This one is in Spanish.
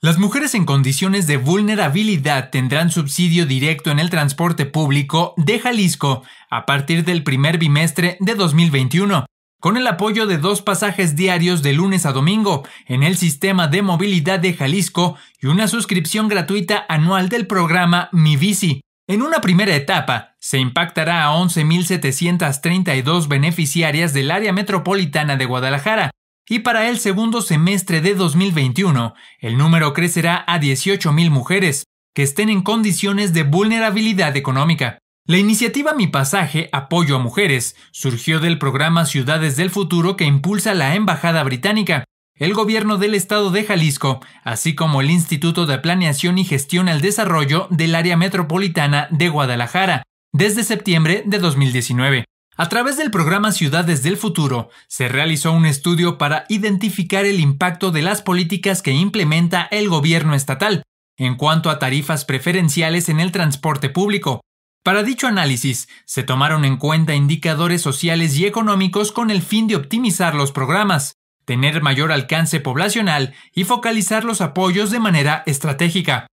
Las mujeres en condiciones de vulnerabilidad tendrán subsidio directo en el transporte público de Jalisco a partir del primer bimestre de 2021, con el apoyo de dos pasajes diarios de lunes a domingo en el sistema de movilidad de Jalisco y una suscripción gratuita anual del programa Mi Bici. En una primera etapa, se impactará a 11.732 beneficiarias del área metropolitana de Guadalajara, y para el segundo semestre de 2021 el número crecerá a 18.000 mujeres que estén en condiciones de vulnerabilidad económica. La iniciativa Mi Pasaje Apoyo a Mujeres surgió del programa Ciudades del Futuro que impulsa la Embajada Británica, el Gobierno del Estado de Jalisco, así como el Instituto de Planeación y Gestión al Desarrollo del Área Metropolitana de Guadalajara, desde septiembre de 2019. A través del programa Ciudades del Futuro, se realizó un estudio para identificar el impacto de las políticas que implementa el gobierno estatal en cuanto a tarifas preferenciales en el transporte público. Para dicho análisis, se tomaron en cuenta indicadores sociales y económicos con el fin de optimizar los programas, tener mayor alcance poblacional y focalizar los apoyos de manera estratégica.